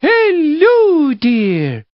Hello, dear.